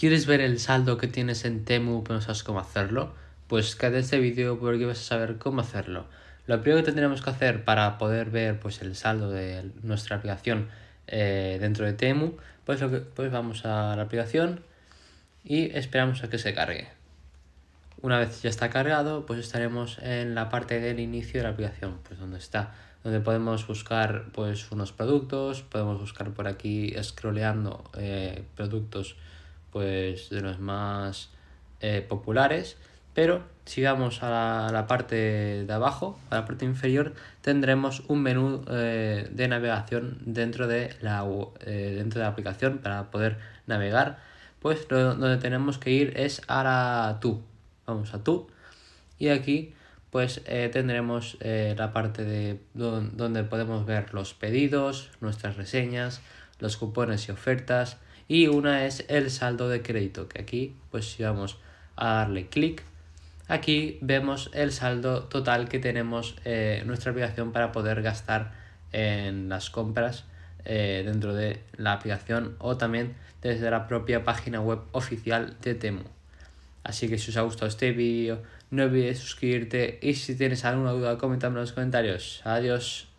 ¿Quieres ver el saldo que tienes en Temu pero no sabes cómo hacerlo? Pues quédate este vídeo porque vas a saber cómo hacerlo. Lo primero que tendremos que hacer para poder ver pues, el saldo de nuestra aplicación eh, dentro de Temu, pues, lo que, pues vamos a la aplicación y esperamos a que se cargue. Una vez ya está cargado, pues estaremos en la parte del inicio de la aplicación, pues donde está, donde podemos buscar pues unos productos, podemos buscar por aquí scrolleando eh, productos pues de los más eh, populares. Pero si vamos a la, parte de abajo, a la parte inferior, tendremos un menú eh, de navegación dentro de, la, eh, dentro de la aplicación para poder navegar. Pues donde tenemos que ir es a la tú. Vamos a tú. Y aquí pues tendremos la parte de donde podemos ver los pedidos, nuestras reseñas, los cupones y ofertas, y una es el saldo de crédito, que aquí pues si vamos a darle clic, aquí vemos el saldo total que tenemos eh, nuestra aplicación para poder gastar en las compras eh, dentro de la aplicación o también desde la propia página web oficial de Temu. Así que si os ha gustado este vídeo, no olvides suscribirte y si tienes alguna duda, comentadme en los comentarios. Adiós.